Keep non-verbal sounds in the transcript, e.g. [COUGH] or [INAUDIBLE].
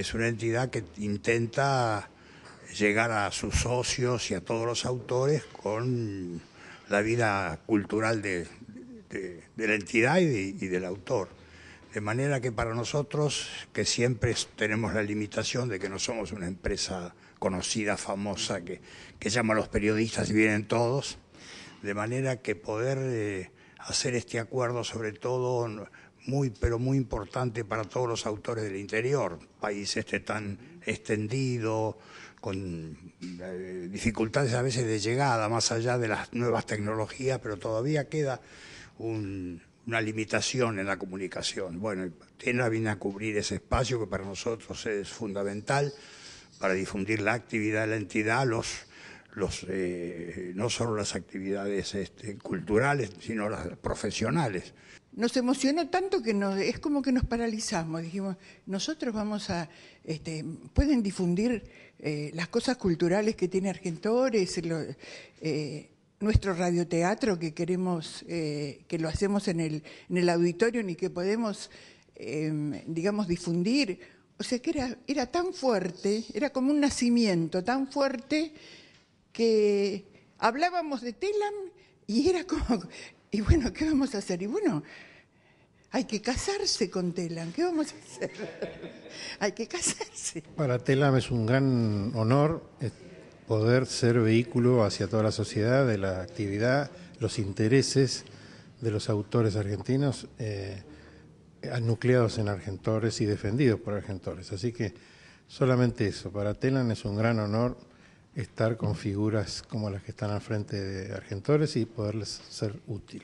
es una entidad que intenta llegar a sus socios y a todos los autores con la vida cultural de, la entidad y, del autor. De manera que para nosotros, que siempre tenemos la limitación de que no somos una empresa conocida, famosa, que, que llama a los periodistas y vienen todos, de manera que poder eh, hacer este acuerdo sobre todo muy, pero muy importante para todos los autores del interior, país este tan extendido, con eh, dificultades a veces de llegada, más allá de las nuevas tecnologías, pero todavía queda una limitación en la comunicación. Bueno, TENA viene a cubrir ese espacio que para nosotros es fundamental para difundir la actividad de la entidad, los, eh, no solo las actividades este, culturales, sino las profesionales nos emocionó tanto que nos, es como que nos paralizamos. Dijimos, nosotros vamos a, este, pueden difundir eh, las cosas culturales que tiene Argentores, eh, nuestro radioteatro que queremos, eh, que lo hacemos en el, auditorio ni que podemos, em, digamos, difundir. O sea que era, era tan fuerte, era como un nacimiento tan fuerte que hablábamos de Telam y era como y bueno, ¿qué vamos a hacer? Y bueno, hay que casarse con Telam, ¿qué vamos a hacer? [LAUGHS] hay que casarse. Para Telam es un gran honor eh, poder ser vehículo hacia toda la sociedad de la actividad, los intereses de los autores argentinos eh, nucleados en Argentores y defendidos por Argentores. Así que solamente eso, para Telan es un gran honor estar con figuras como las que están al frente de Argentores y poderles ser útil.